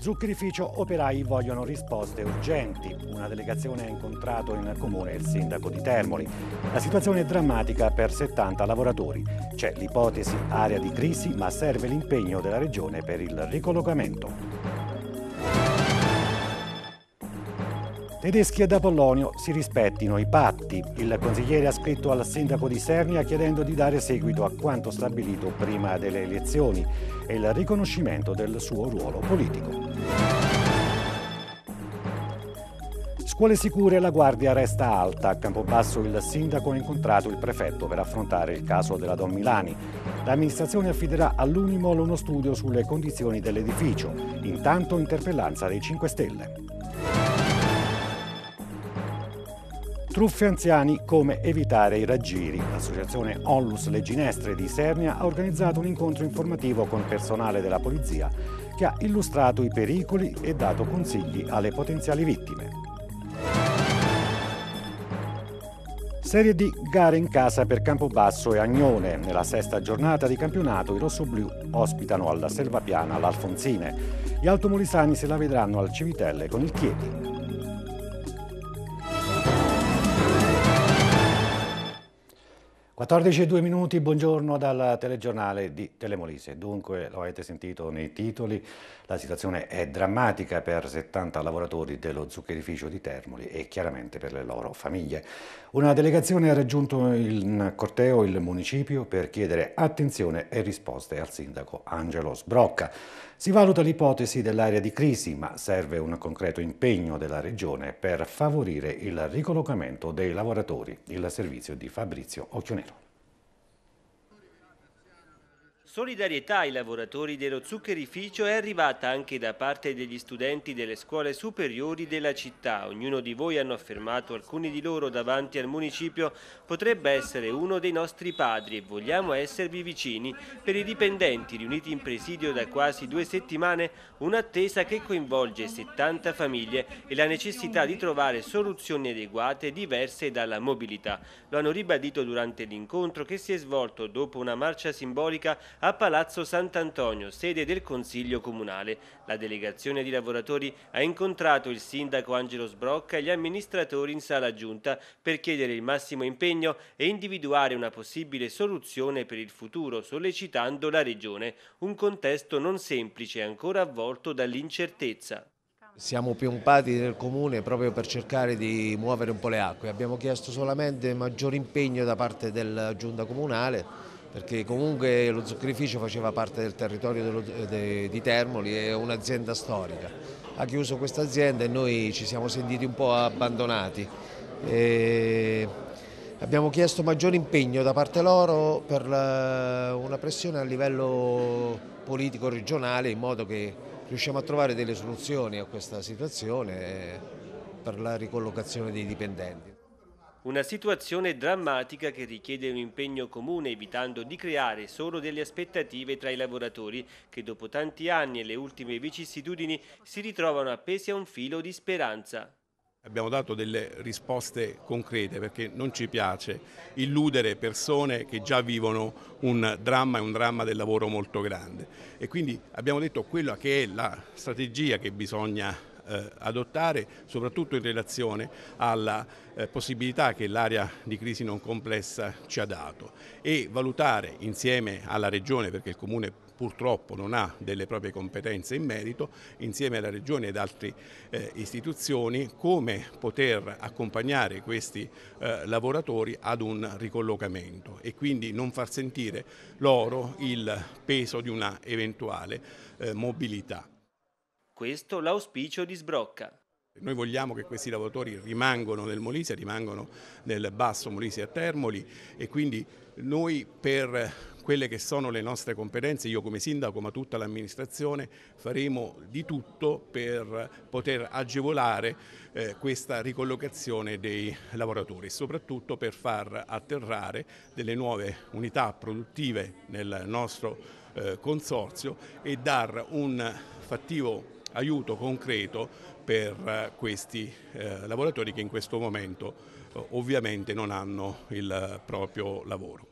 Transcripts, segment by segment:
Zuccherificio operai vogliono risposte urgenti. Una delegazione ha incontrato in comune il sindaco di Termoli. La situazione è drammatica per 70 lavoratori. C'è l'ipotesi area di crisi, ma serve l'impegno della regione per il ricollocamento. Tedeschi e da Apollonio si rispettino i patti. Il consigliere ha scritto al sindaco di Sernia chiedendo di dare seguito a quanto stabilito prima delle elezioni e il riconoscimento del suo ruolo politico. Scuole sicure la guardia resta alta. A Campobasso il sindaco ha incontrato il prefetto per affrontare il caso della Don Milani. L'amministrazione affiderà all'Unimol uno studio sulle condizioni dell'edificio, intanto interpellanza dei 5 Stelle. Truffe anziani, come evitare i raggiri. L'associazione Onlus Le Ginestre di Sernia ha organizzato un incontro informativo con personale della polizia che ha illustrato i pericoli e dato consigli alle potenziali vittime. Serie D gare in casa per Campobasso e Agnone. Nella sesta giornata di campionato i rossoblù ospitano alla Selvapiana l'Alfonsine. Gli altomolisani se la vedranno al Civitelle con il Chieti. 14 e 2 minuti, buongiorno dal telegiornale di Telemolise. Dunque, lo avete sentito nei titoli, la situazione è drammatica per 70 lavoratori dello zuccherificio di Termoli e chiaramente per le loro famiglie. Una delegazione ha raggiunto in corteo il municipio per chiedere attenzione e risposte al sindaco Angelo Sbrocca. Si valuta l'ipotesi dell'area di crisi, ma serve un concreto impegno della Regione per favorire il ricollocamento dei lavoratori. Il servizio di Fabrizio Occhionero. Solidarietà ai lavoratori dello zuccherificio è arrivata anche da parte degli studenti delle scuole superiori della città. Ognuno di voi hanno affermato, alcuni di loro davanti al municipio, potrebbe essere uno dei nostri padri e vogliamo esservi vicini. Per i dipendenti riuniti in presidio da quasi due settimane, un'attesa che coinvolge 70 famiglie e la necessità di trovare soluzioni adeguate diverse dalla mobilità. Lo hanno ribadito durante l'incontro che si è svolto dopo una marcia simbolica a Palazzo Sant'Antonio, sede del Consiglio Comunale. La delegazione di lavoratori ha incontrato il sindaco Angelo Sbrocca e gli amministratori in sala giunta per chiedere il massimo impegno e individuare una possibile soluzione per il futuro, sollecitando la Regione, un contesto non semplice ancora avvolto dall'incertezza. Siamo piompati nel comune proprio per cercare di muovere un po' le acque, abbiamo chiesto solamente maggior impegno da parte della giunta comunale perché comunque lo zuccherificio faceva parte del territorio di Termoli, è un'azienda storica. Ha chiuso questa azienda e noi ci siamo sentiti un po' abbandonati. E abbiamo chiesto maggior impegno da parte loro per una pressione a livello politico regionale in modo che riusciamo a trovare delle soluzioni a questa situazione eh, per la ricollocazione dei dipendenti. Una situazione drammatica che richiede un impegno comune evitando di creare solo delle aspettative tra i lavoratori che dopo tanti anni e le ultime vicissitudini si ritrovano appesi a un filo di speranza. Abbiamo dato delle risposte concrete perché non ci piace illudere persone che già vivono un dramma e un dramma del lavoro molto grande e quindi abbiamo detto quella che è la strategia che bisogna eh, adottare, soprattutto in relazione alla eh, possibilità che l'area di crisi non complessa ci ha dato e valutare insieme alla Regione, perché il Comune purtroppo non ha delle proprie competenze in merito, insieme alla Regione ed altre eh, istituzioni, come poter accompagnare questi eh, lavoratori ad un ricollocamento e quindi non far sentire loro il peso di una eventuale eh, mobilità. Questo l'auspicio di Sbrocca. Noi vogliamo che questi lavoratori rimangano nel Molise, rimangano nel basso Molise a Termoli e quindi noi per quelle che sono le nostre competenze, io come sindaco ma tutta l'amministrazione faremo di tutto per poter agevolare eh, questa ricollocazione dei lavoratori e soprattutto per far atterrare delle nuove unità produttive nel nostro eh, consorzio e dar un fattivo aiuto concreto per eh, questi eh, lavoratori che in questo momento eh, ovviamente non hanno il proprio lavoro.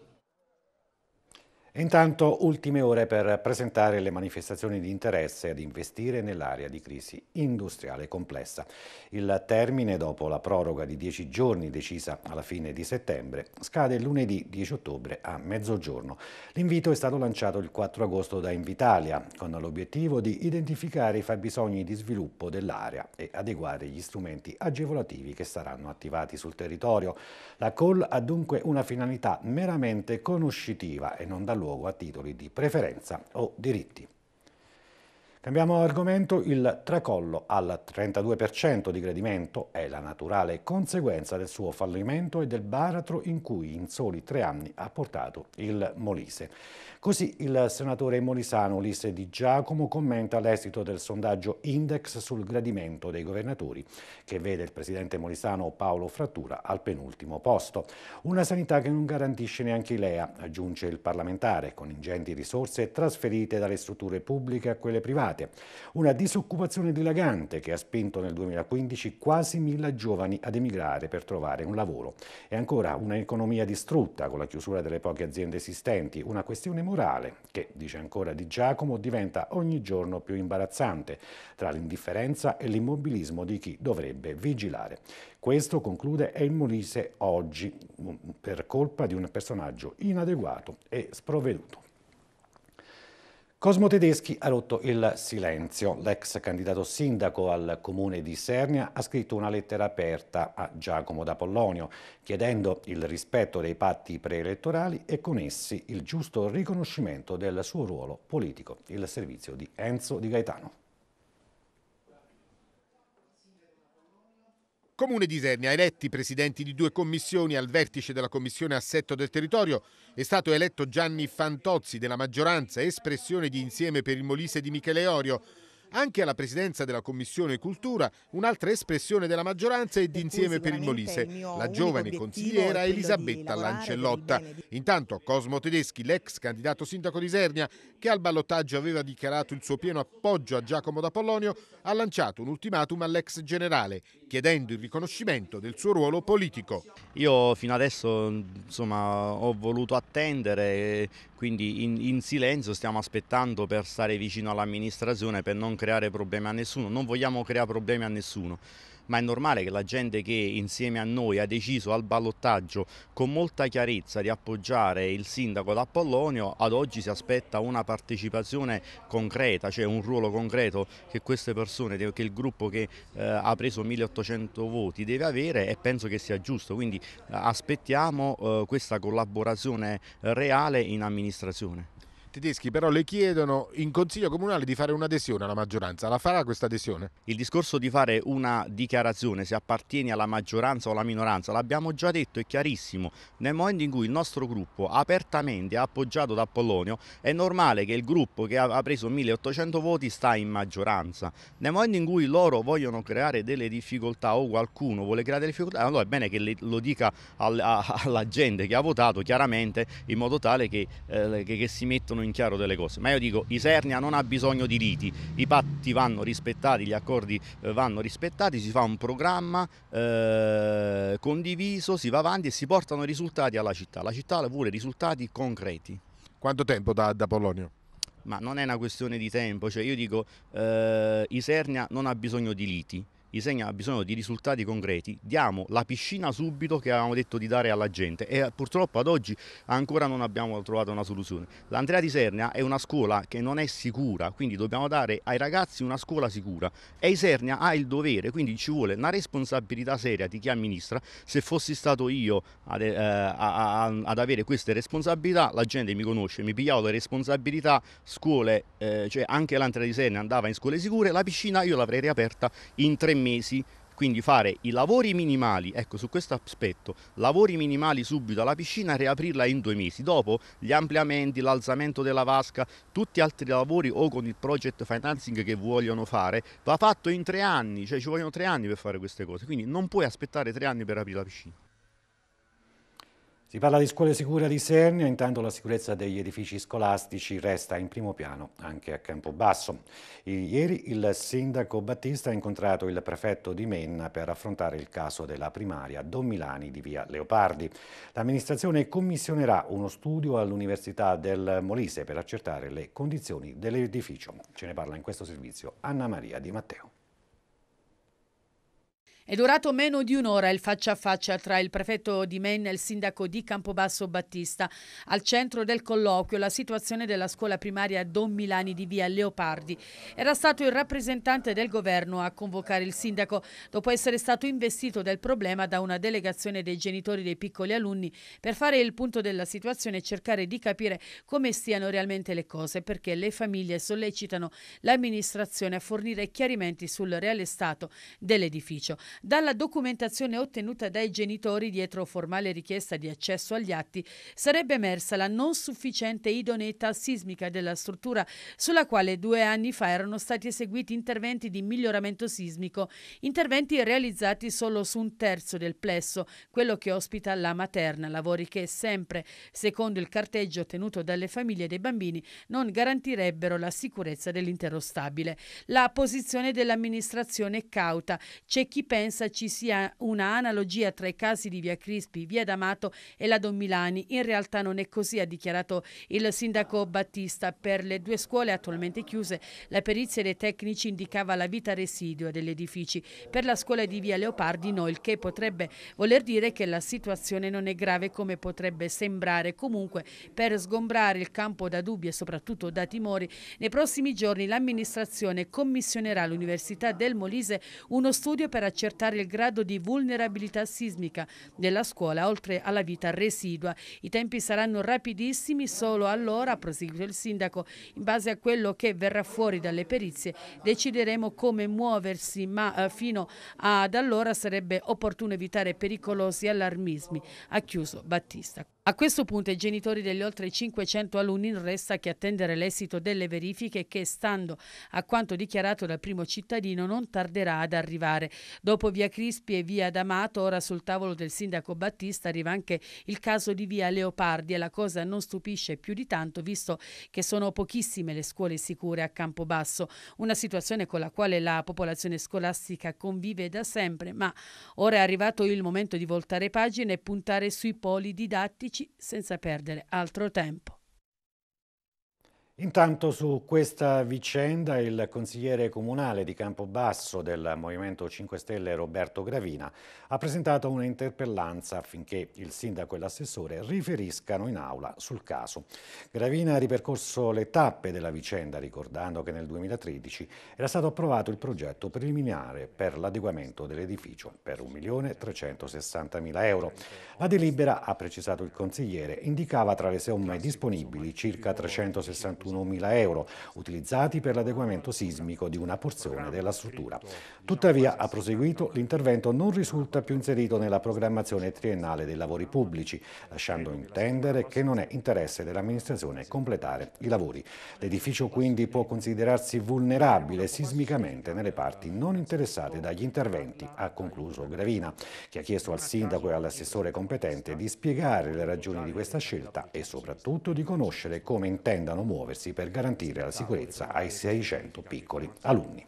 Intanto ultime ore per presentare le manifestazioni di interesse ad investire nell'area di crisi industriale complessa. Il termine, dopo la proroga di 10 giorni decisa alla fine di settembre, scade lunedì 10 ottobre a mezzogiorno. L'invito è stato lanciato il 4 agosto da Invitalia, con l'obiettivo di identificare i fabbisogni di sviluppo dell'area e adeguare gli strumenti agevolativi che saranno attivati sul territorio. La call ha dunque una finalità meramente conoscitiva e non da luogo luogo a titoli di preferenza o diritti. Cambiamo argomento, il tracollo al 32% di gradimento è la naturale conseguenza del suo fallimento e del baratro in cui in soli tre anni ha portato il Molise. Così il senatore Molisano Ulisse Di Giacomo commenta l'esito del sondaggio Index sul gradimento dei governatori, che vede il presidente molisano Paolo Frattura al penultimo posto. Una sanità che non garantisce neanche LEA, aggiunge il parlamentare, con ingenti risorse trasferite dalle strutture pubbliche a quelle private. Una disoccupazione dilagante che ha spinto nel 2015 quasi mille giovani ad emigrare per trovare un lavoro. E ancora un'economia distrutta con la chiusura delle poche aziende esistenti, una questione morale, che, dice ancora Di Giacomo, diventa ogni giorno più imbarazzante tra l'indifferenza e l'immobilismo di chi dovrebbe vigilare. Questo, conclude, è il Molise oggi, per colpa di un personaggio inadeguato e sprovveduto. Cosmo Tedeschi ha rotto il silenzio. L'ex candidato sindaco al comune di Sernia ha scritto una lettera aperta a Giacomo d'Apollonio chiedendo il rispetto dei patti preelettorali e con essi il giusto riconoscimento del suo ruolo politico, il servizio di Enzo Di Gaetano. Comune di Isernia, eletti presidenti di due commissioni al vertice della Commissione Assetto del Territorio, è stato eletto Gianni Fantozzi della maggioranza, espressione di insieme per il Molise di Michele Orio. Anche alla presidenza della Commissione Cultura, un'altra espressione della maggioranza è insieme per il Molise, la giovane consigliera Elisabetta Lancellotta. Intanto Cosmo Tedeschi, l'ex candidato sindaco di Isernia, che al ballottaggio aveva dichiarato il suo pieno appoggio a Giacomo d'Apollonio, ha lanciato un ultimatum all'ex generale, chiedendo il riconoscimento del suo ruolo politico. Io fino adesso insomma, ho voluto attendere, quindi in, in silenzio stiamo aspettando per stare vicino all'amministrazione, per non creare problemi a nessuno, non vogliamo creare problemi a nessuno ma è normale che la gente che insieme a noi ha deciso al ballottaggio con molta chiarezza di appoggiare il sindaco d'Apollonio ad oggi si aspetta una partecipazione concreta, cioè un ruolo concreto che queste persone, che il gruppo che eh, ha preso 1800 voti deve avere e penso che sia giusto, quindi eh, aspettiamo eh, questa collaborazione reale in amministrazione tedeschi però le chiedono in Consiglio Comunale di fare un'adesione alla maggioranza. La farà questa adesione? Il discorso di fare una dichiarazione se appartiene alla maggioranza o alla minoranza l'abbiamo già detto, è chiarissimo. Nel momento in cui il nostro gruppo apertamente è appoggiato da Pollonio è normale che il gruppo che ha preso 1800 voti sta in maggioranza. Nel momento in cui loro vogliono creare delle difficoltà o qualcuno vuole creare delle difficoltà, allora è bene che lo dica alla gente che ha votato chiaramente in modo tale che, eh, che, che si mettano in in chiaro delle cose, ma io dico Isernia non ha bisogno di riti, i patti vanno rispettati, gli accordi eh, vanno rispettati, si fa un programma eh, condiviso, si va avanti e si portano risultati alla città, la città vuole risultati concreti. Quanto tempo da, da Polonio? Ma non è una questione di tempo, cioè io dico eh, Isernia non ha bisogno di liti, i segni hanno bisogno di risultati concreti, diamo la piscina subito che avevamo detto di dare alla gente e purtroppo ad oggi ancora non abbiamo trovato una soluzione. L'Andrea di Sernia è una scuola che non è sicura, quindi dobbiamo dare ai ragazzi una scuola sicura e Isernia ha il dovere, quindi ci vuole una responsabilità seria di chi amministra. Se fossi stato io ad, eh, a, a, ad avere queste responsabilità, la gente mi conosce, mi pigliavo le responsabilità, scuole, eh, cioè anche l'Andrea di Sernia andava in scuole sicure, la piscina io l'avrei riaperta in tre minuti mesi quindi fare i lavori minimali, ecco su questo aspetto, lavori minimali subito alla piscina, riaprirla in due mesi, dopo gli ampliamenti, l'alzamento della vasca, tutti gli altri lavori o con il project financing che vogliono fare, va fatto in tre anni, cioè ci vogliono tre anni per fare queste cose, quindi non puoi aspettare tre anni per aprire la piscina. Si parla di scuole sicure di Sernio, intanto la sicurezza degli edifici scolastici resta in primo piano anche a Campobasso. Ieri il sindaco Battista ha incontrato il prefetto di Menna per affrontare il caso della primaria Don Milani di via Leopardi. L'amministrazione commissionerà uno studio all'Università del Molise per accertare le condizioni dell'edificio. Ce ne parla in questo servizio Anna Maria Di Matteo. È durato meno di un'ora il faccia a faccia tra il prefetto di Maine e il sindaco di Campobasso Battista. Al centro del colloquio la situazione della scuola primaria Don Milani di via Leopardi. Era stato il rappresentante del governo a convocare il sindaco dopo essere stato investito del problema da una delegazione dei genitori dei piccoli alunni per fare il punto della situazione e cercare di capire come stiano realmente le cose perché le famiglie sollecitano l'amministrazione a fornire chiarimenti sul reale stato dell'edificio. Dalla documentazione ottenuta dai genitori dietro formale richiesta di accesso agli atti sarebbe emersa la non sufficiente idoneità sismica della struttura sulla quale due anni fa erano stati eseguiti interventi di miglioramento sismico, interventi realizzati solo su un terzo del plesso, quello che ospita la materna, lavori che sempre, secondo il carteggio ottenuto dalle famiglie dei bambini, non garantirebbero la sicurezza dell'intero stabile. La posizione dell'amministrazione è cauta, c'è chi pensa pensa ci sia una analogia tra i casi di Via Crispi, Via D'Amato e la Don Milani. In realtà non è così, ha dichiarato il sindaco Battista. Per le due scuole attualmente chiuse, la perizia dei tecnici indicava la vita residua degli edifici. Per la scuola di Via Leopardi no, il che potrebbe voler dire che la situazione non è grave come potrebbe sembrare. Comunque, per sgombrare il campo da dubbi e soprattutto da timori, nei prossimi giorni l'amministrazione commissionerà all'Università del Molise uno studio per accertare accertare il grado di vulnerabilità sismica della scuola, oltre alla vita residua. I tempi saranno rapidissimi, solo allora, ha il sindaco, in base a quello che verrà fuori dalle perizie, decideremo come muoversi, ma eh, fino ad allora sarebbe opportuno evitare pericolosi allarmismi. Ha chiuso Battista. A questo punto ai genitori degli oltre 500 alunni resta che attendere l'esito delle verifiche che, stando a quanto dichiarato dal primo cittadino, non tarderà ad arrivare. Dopo via Crispi e via D'Amato, ora sul tavolo del sindaco Battista arriva anche il caso di via Leopardi e la cosa non stupisce più di tanto visto che sono pochissime le scuole sicure a Campobasso, una situazione con la quale la popolazione scolastica convive da sempre, ma ora è arrivato il momento di voltare pagina e puntare sui poli didattici amici senza perdere altro tempo. Intanto su questa vicenda il consigliere comunale di Campobasso del Movimento 5 Stelle Roberto Gravina ha presentato un'interpellanza affinché il sindaco e l'assessore riferiscano in aula sul caso. Gravina ha ripercorso le tappe della vicenda ricordando che nel 2013 era stato approvato il progetto preliminare per l'adeguamento dell'edificio per 1.360.000 euro. La delibera, ha precisato il consigliere, indicava tra le somme disponibili circa 361 21.000 euro, utilizzati per l'adeguamento sismico di una porzione della struttura. Tuttavia, ha proseguito, l'intervento non risulta più inserito nella programmazione triennale dei lavori pubblici, lasciando intendere che non è interesse dell'amministrazione completare i lavori. L'edificio quindi può considerarsi vulnerabile sismicamente nelle parti non interessate dagli interventi, ha concluso Gravina, che ha chiesto al sindaco e all'assessore competente di spiegare le ragioni di questa scelta e soprattutto di conoscere come intendano muoversi muoversi per garantire la sicurezza ai 600 piccoli alunni.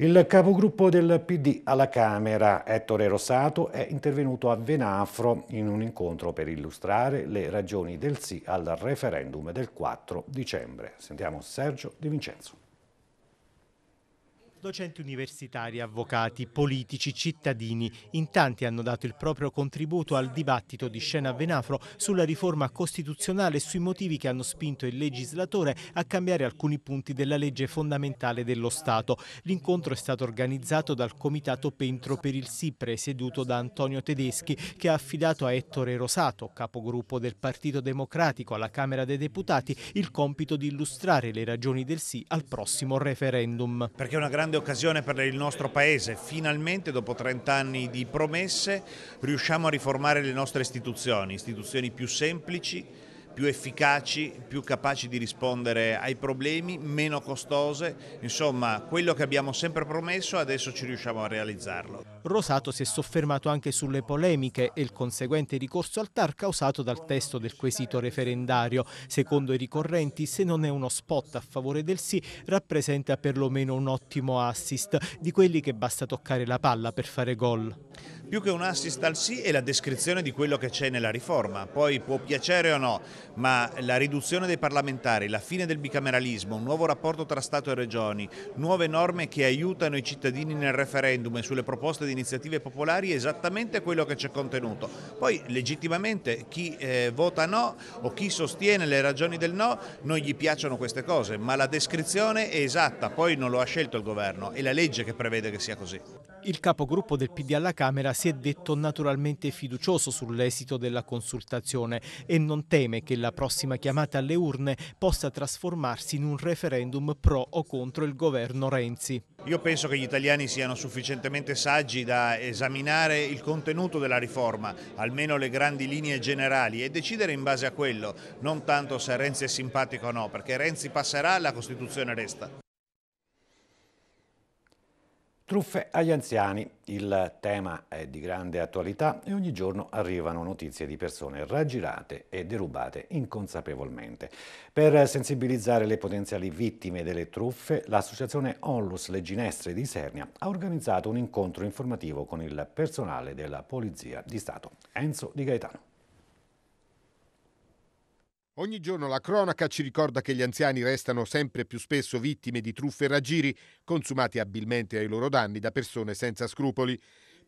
Il capogruppo del PD alla Camera, Ettore Rosato, è intervenuto a Venafro in un incontro per illustrare le ragioni del sì al referendum del 4 dicembre. Sentiamo Sergio Di Vincenzo. Docenti universitari, avvocati, politici, cittadini, in tanti hanno dato il proprio contributo al dibattito di Scena a Venafro sulla riforma costituzionale e sui motivi che hanno spinto il legislatore a cambiare alcuni punti della legge fondamentale dello Stato. L'incontro è stato organizzato dal Comitato Pentro per il Sì, presieduto da Antonio Tedeschi, che ha affidato a Ettore Rosato, capogruppo del Partito Democratico alla Camera dei Deputati, il compito di illustrare le ragioni del sì al prossimo referendum. Perché è una grande grande occasione per il nostro Paese. Finalmente, dopo 30 anni di promesse, riusciamo a riformare le nostre istituzioni, istituzioni più semplici, più efficaci, più capaci di rispondere ai problemi, meno costose, insomma quello che abbiamo sempre promesso adesso ci riusciamo a realizzarlo. Rosato si è soffermato anche sulle polemiche e il conseguente ricorso al TAR causato dal testo del quesito referendario. Secondo i ricorrenti se non è uno spot a favore del sì rappresenta perlomeno un ottimo assist di quelli che basta toccare la palla per fare gol più che un assist al sì è la descrizione di quello che c'è nella riforma, poi può piacere o no, ma la riduzione dei parlamentari, la fine del bicameralismo, un nuovo rapporto tra Stato e Regioni, nuove norme che aiutano i cittadini nel referendum e sulle proposte di iniziative popolari è esattamente quello che c'è contenuto. Poi legittimamente chi eh, vota no o chi sostiene le ragioni del no non gli piacciono queste cose, ma la descrizione è esatta, poi non lo ha scelto il governo, è la legge che prevede che sia così. Il capogruppo del PD alla Camera si è detto naturalmente fiducioso sull'esito della consultazione e non teme che la prossima chiamata alle urne possa trasformarsi in un referendum pro o contro il governo Renzi. Io penso che gli italiani siano sufficientemente saggi da esaminare il contenuto della riforma, almeno le grandi linee generali, e decidere in base a quello, non tanto se Renzi è simpatico o no, perché Renzi passerà, e la Costituzione resta. Truffe agli anziani. Il tema è di grande attualità e ogni giorno arrivano notizie di persone raggirate e derubate inconsapevolmente. Per sensibilizzare le potenziali vittime delle truffe, l'associazione Onlus Le Ginestre di Sernia ha organizzato un incontro informativo con il personale della Polizia di Stato. Enzo Di Gaetano. Ogni giorno la cronaca ci ricorda che gli anziani restano sempre più spesso vittime di truffe e raggiri consumati abilmente ai loro danni da persone senza scrupoli.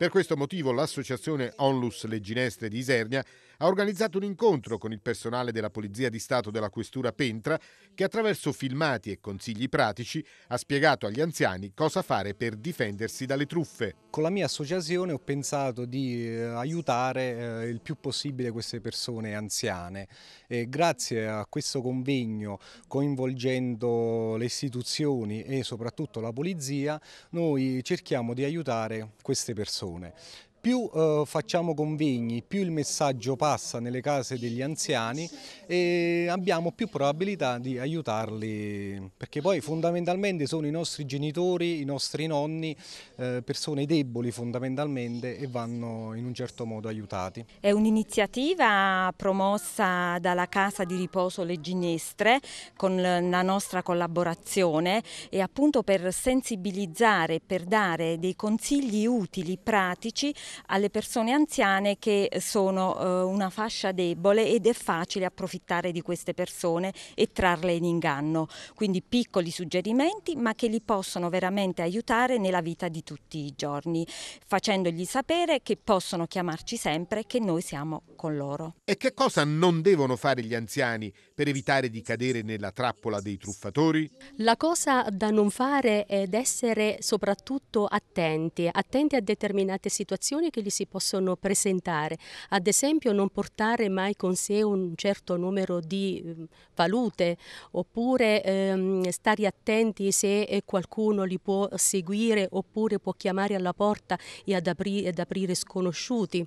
Per questo motivo l'associazione Onlus Le Ginestre di Isernia ha organizzato un incontro con il personale della Polizia di Stato della Questura Pentra che attraverso filmati e consigli pratici ha spiegato agli anziani cosa fare per difendersi dalle truffe. Con la mia associazione ho pensato di eh, aiutare eh, il più possibile queste persone anziane e grazie a questo convegno coinvolgendo le istituzioni e soprattutto la polizia noi cerchiamo di aiutare queste persone persone più eh, facciamo convegni, più il messaggio passa nelle case degli anziani e abbiamo più probabilità di aiutarli, perché poi fondamentalmente sono i nostri genitori, i nostri nonni, eh, persone deboli fondamentalmente e vanno in un certo modo aiutati. È un'iniziativa promossa dalla Casa di Riposo Le Ginestre con la nostra collaborazione e appunto per sensibilizzare, per dare dei consigli utili, pratici alle persone anziane che sono eh, una fascia debole ed è facile approfittare di queste persone e trarle in inganno. Quindi piccoli suggerimenti ma che li possono veramente aiutare nella vita di tutti i giorni, facendogli sapere che possono chiamarci sempre e che noi siamo con loro. E che cosa non devono fare gli anziani per evitare di cadere nella trappola dei truffatori? La cosa da non fare è d'essere soprattutto attenti, attenti a determinate situazioni situazioni che gli si possono presentare, ad esempio non portare mai con sé un certo numero di ehm, valute oppure ehm, stare attenti se eh, qualcuno li può seguire oppure può chiamare alla porta e ad, apri ed aprire sconosciuti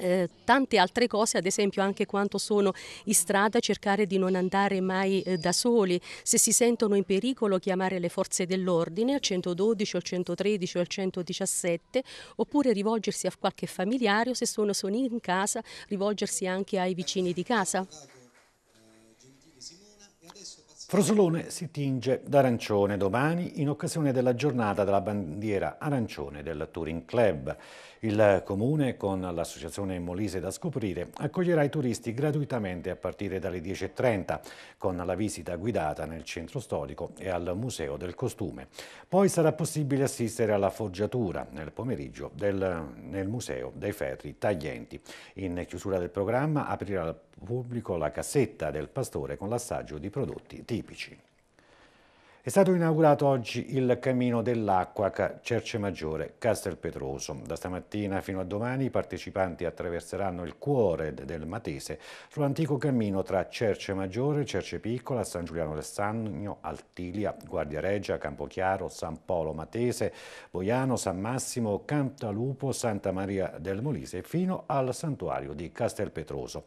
eh, tante altre cose, ad esempio anche quanto sono in strada, cercare di non andare mai eh, da soli, se si sentono in pericolo chiamare le forze dell'ordine al 112 al 113 o al 117 oppure rivolgersi a qualche familiare o se sono soli in casa rivolgersi anche ai vicini di casa. Frosolone si tinge d'arancione domani in occasione della giornata della bandiera arancione del Touring Club. Il Comune, con l'associazione Molise da scoprire, accoglierà i turisti gratuitamente a partire dalle 10.30 con la visita guidata nel centro storico e al Museo del Costume. Poi sarà possibile assistere alla foggiatura nel pomeriggio del, nel Museo dei Ferri Taglienti. In chiusura del programma aprirà al pubblico la cassetta del pastore con l'assaggio di prodotti tipici. È stato inaugurato oggi il cammino dell'Acqua Cerce Maggiore Petroso. Da stamattina fino a domani i partecipanti attraverseranno il cuore del Matese sull'antico cammino tra Cerce Maggiore, Cerce Piccola, San Giuliano del Sannio, Altilia, Guardia Reggia, Campochiaro, San Polo Matese, Boiano, San Massimo, Cantalupo, Santa Maria del Molise fino al santuario di Castel Petroso.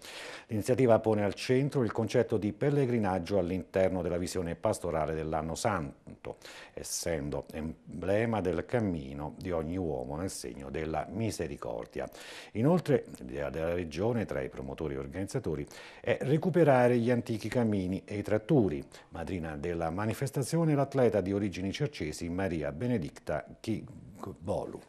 L'iniziativa pone al centro il concetto di pellegrinaggio all'interno della visione pastorale dell'anno santo, essendo emblema del cammino di ogni uomo nel segno della misericordia. Inoltre l'idea della regione tra i promotori e organizzatori è recuperare gli antichi cammini e i tratturi. Madrina della manifestazione l'atleta di origini cercesi Maria Benedicta Chibolu.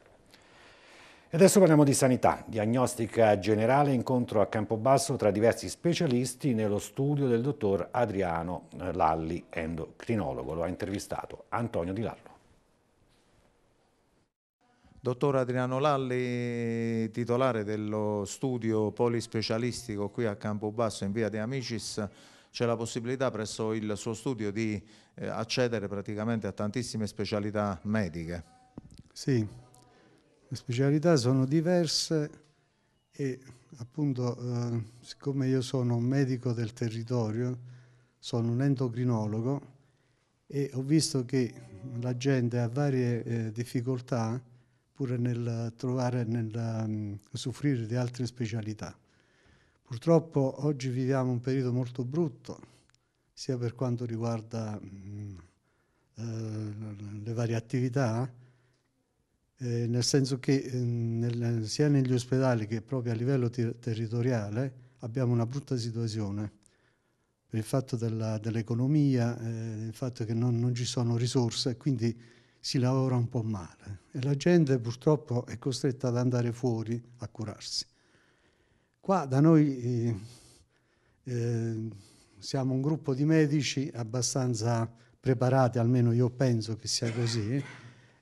E adesso parliamo di sanità, diagnostica generale, incontro a Campobasso tra diversi specialisti nello studio del dottor Adriano eh, Lalli, endocrinologo. Lo ha intervistato Antonio Di Lallo. Dottor Adriano Lalli, titolare dello studio polispecialistico qui a Campobasso in via De Amicis, c'è la possibilità presso il suo studio di eh, accedere praticamente a tantissime specialità mediche. Sì, le specialità sono diverse e appunto eh, siccome io sono un medico del territorio, sono un endocrinologo e ho visto che la gente ha varie eh, difficoltà pure nel trovare, nel um, soffrire di altre specialità. Purtroppo oggi viviamo un periodo molto brutto, sia per quanto riguarda mh, mm, eh, le varie attività, eh, nel senso che ehm, nel, sia negli ospedali che proprio a livello ter- territoriale abbiamo una brutta situazione per il fatto della, dell'economia, eh, il fatto che non, non ci sono risorse e quindi si lavora un po' male e la gente purtroppo è costretta ad andare fuori a curarsi. Qua da noi eh, eh siamo un gruppo di medici abbastanza preparati, almeno io penso che sia così,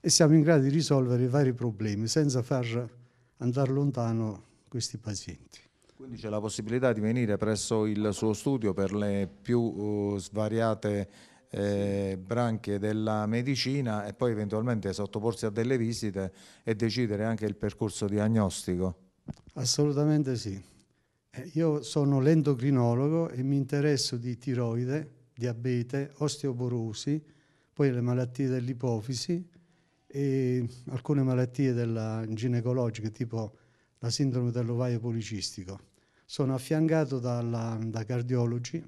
e siamo in grado di risolvere i vari problemi senza far andare lontano questi pazienti. Quindi c'è la possibilità di venire presso il suo studio per le più uh, svariate eh, branche della medicina e poi eventualmente sottoporsi a delle visite e decidere anche il percorso diagnostico? Assolutamente sì. Eh, io sono l'endocrinologo e mi interesso di tiroide, diabete, osteoporosi, poi le malattie dell'ipofisi, e alcune malattie ginecologiche tipo la sindrome dell'ovaio policistico. Sono affiancato dalla, da cardiologi,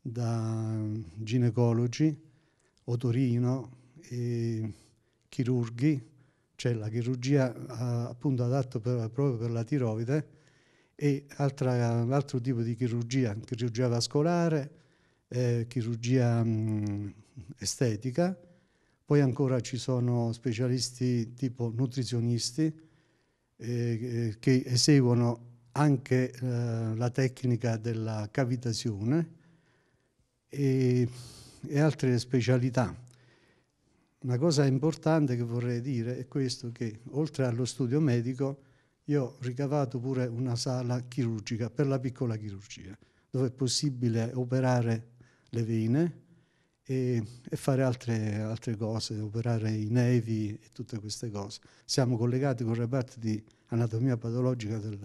da ginecologi, otorino, e chirurghi, cioè la chirurgia appunto adatta per, proprio per la tiroide e altra, altro tipo di chirurgia, chirurgia vascolare, eh, chirurgia mh, mm, estetica, poi ancora ci sono specialisti tipo nutrizionisti eh, eh, che eseguono anche eh, la tecnica della cavitazione e, e altre specialità. Una cosa importante che vorrei dire è questo che oltre allo studio medico io ho ricavato pure una sala chirurgica per la piccola chirurgia dove è possibile operare le vene, e, e fare altre, altre, cose, operare i nevi e tutte queste cose. Siamo collegati con il reparto di anatomia patologica del,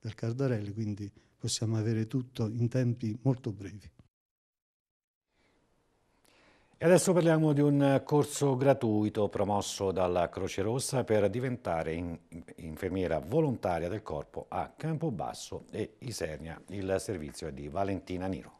del Cardarelli, quindi possiamo avere tutto in tempi molto brevi. E adesso parliamo di un corso gratuito promosso dalla Croce Rossa per diventare in, infermiera volontaria del corpo a Campobasso e Isernia. Il servizio è di Valentina Niro.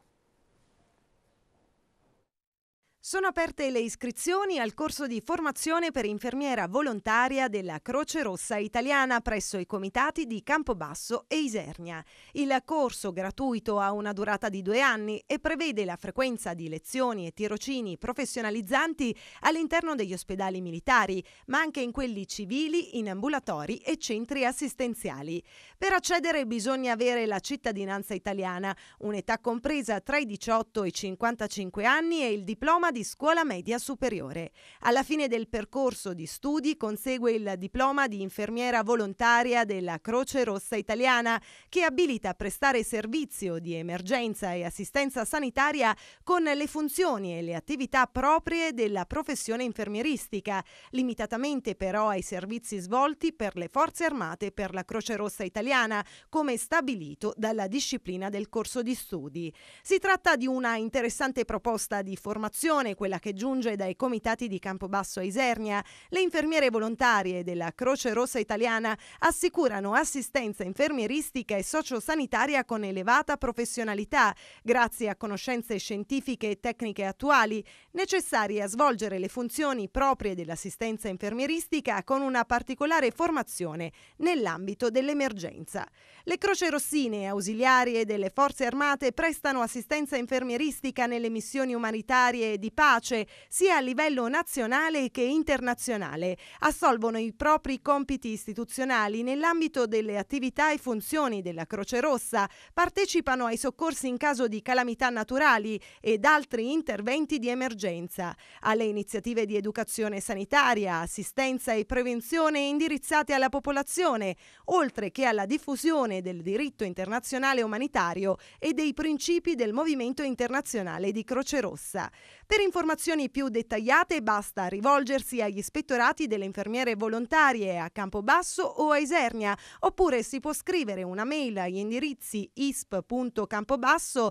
Sono aperte le iscrizioni al corso di formazione per infermiera volontaria della Croce Rossa Italiana presso i comitati di Campobasso e Isernia. Il corso gratuito ha una durata di due anni e prevede la frequenza di lezioni e tirocini professionalizzanti all'interno degli ospedali militari, ma anche in quelli civili, in ambulatori e centri assistenziali. Per accedere bisogna avere la cittadinanza italiana, un'età compresa tra i 18 e i 55 anni e il diploma di scuola media superiore. Alla fine del percorso di studi consegue il diploma di infermiera volontaria della Croce Rossa Italiana, che abilita a prestare servizio di emergenza e assistenza sanitaria con le funzioni e le attività proprie della professione infermieristica, limitatamente però ai servizi svolti per le forze armate e per la Croce Rossa Italiana, come stabilito dalla disciplina del corso di studi. Si tratta di una interessante proposta di formazione donazione, quella che giunge dai comitati di Campobasso a Isernia, le infermiere volontarie della Croce Rossa Italiana assicurano assistenza infermieristica e sociosanitaria con elevata professionalità, grazie a conoscenze scientifiche e tecniche attuali, necessarie a svolgere le funzioni proprie dell'assistenza infermieristica con una particolare formazione nell'ambito dell'emergenza. Le Croce Rossine ausiliarie delle Forze Armate prestano assistenza infermieristica nelle missioni umanitarie di pace sia a livello nazionale che internazionale. Assolvono i propri compiti istituzionali nell'ambito delle attività e funzioni della Croce Rossa, partecipano ai soccorsi in caso di calamità naturali ed altri interventi di emergenza, alle iniziative di educazione sanitaria, assistenza e prevenzione indirizzate alla popolazione, oltre che alla diffusione del diritto internazionale umanitario e dei principi del movimento internazionale di Croce Rossa. Per per informazioni più dettagliate basta rivolgersi agli ispettorati delle infermiere volontarie a Campobasso o a Isernia, oppure si può scrivere una mail agli indirizzi isp.campobasso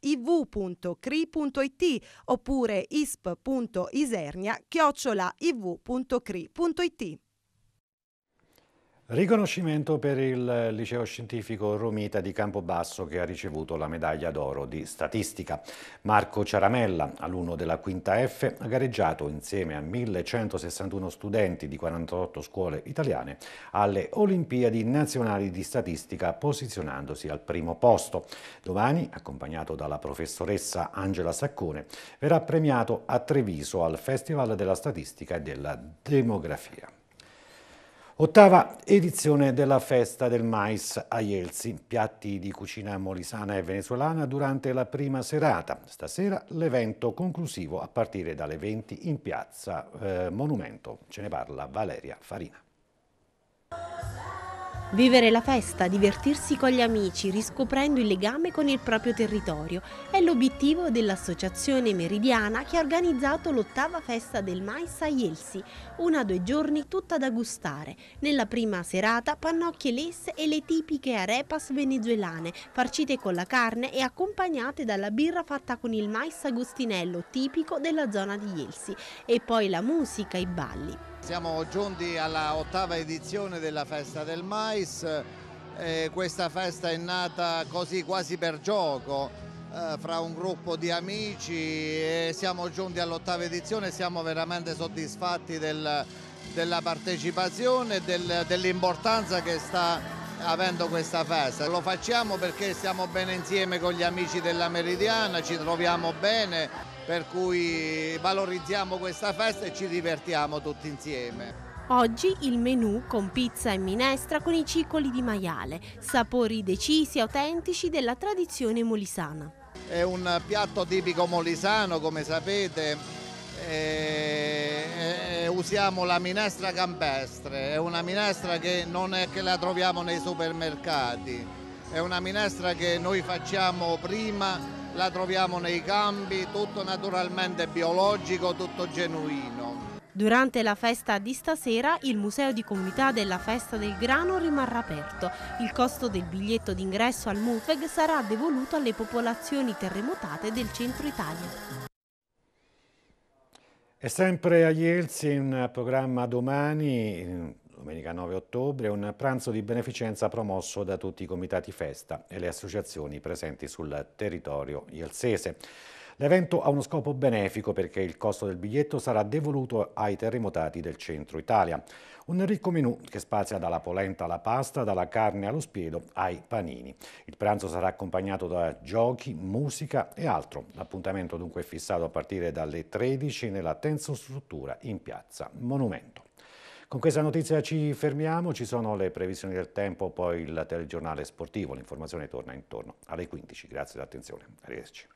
iv.cri.it oppure isp.isernia iv.cri.it. Riconoscimento per il liceo scientifico Romita di Campobasso che ha ricevuto la medaglia d'oro di statistica. Marco Ciaramella, alunno della quinta F, ha gareggiato insieme a 1161 studenti di 48 scuole italiane alle Olimpiadi nazionali di statistica posizionandosi al primo posto. Domani, accompagnato dalla professoressa Angela Saccone, verrà premiato a Treviso al Festival della Statistica e della Demografia. Ottava edizione della Festa del Mais a Yeltsin, piatti di cucina molisana e venezuelana durante la prima serata. Stasera l'evento conclusivo a partire dalle 20 in piazza eh, Monumento. Ce ne parla Valeria Farina. Vivere la festa, divertirsi con gli amici, riscoprendo il legame con il proprio territorio, è l'obiettivo dell'Associazione Meridiana che ha organizzato l'ottava festa del mais a Ielsi, una due giorni tutta da gustare. Nella prima serata pannocchie lesse e le tipiche arepas venezuelane, farcite con la carne e accompagnate dalla birra fatta con il mais agostinello, tipico della zona di Ielsi, e poi la musica, i balli. Siamo giunti alla ottava edizione della Festa del Mais, eh, questa festa è nata così quasi per gioco eh, fra un gruppo di amici e siamo giunti all'ottava edizione, siamo veramente soddisfatti del, della partecipazione e del, dell'importanza che sta avendo questa festa. Lo facciamo perché stiamo bene insieme con gli amici della Meridiana, ci troviamo bene per cui valorizziamo questa festa e ci divertiamo tutti insieme. Oggi il menù con pizza e minestra con i ciccoli di maiale, sapori decisi e autentici della tradizione molisana. È un piatto tipico molisano, come sapete, e, e usiamo la minestra campestre, è una minestra che non è che la troviamo nei supermercati, è una minestra che noi facciamo prima la troviamo nei campi, tutto naturalmente biologico, tutto genuino. Durante la festa di stasera il museo di comunità della festa del grano rimarrà aperto. Il costo del biglietto d'ingresso al MUFEG sarà devoluto alle popolazioni terremotate del centro Italia. E sempre a Yeltsin, programma domani, domenica 9 ottobre, un pranzo di beneficenza promosso da tutti i comitati festa e le associazioni presenti sul territorio ielsese. L'evento ha uno scopo benefico perché il costo del biglietto sarà devoluto ai terremotati del centro Italia. Un ricco menù che spazia dalla polenta alla pasta, dalla carne allo spiedo ai panini. Il pranzo sarà accompagnato da giochi, musica e altro. L'appuntamento dunque è fissato a partire dalle 13 nella tensostruttura in piazza Monumento. Con questa notizia ci fermiamo, ci sono le previsioni del tempo, poi il telegiornale sportivo, l'informazione torna intorno alle 15. Grazie dell'attenzione, arrivederci.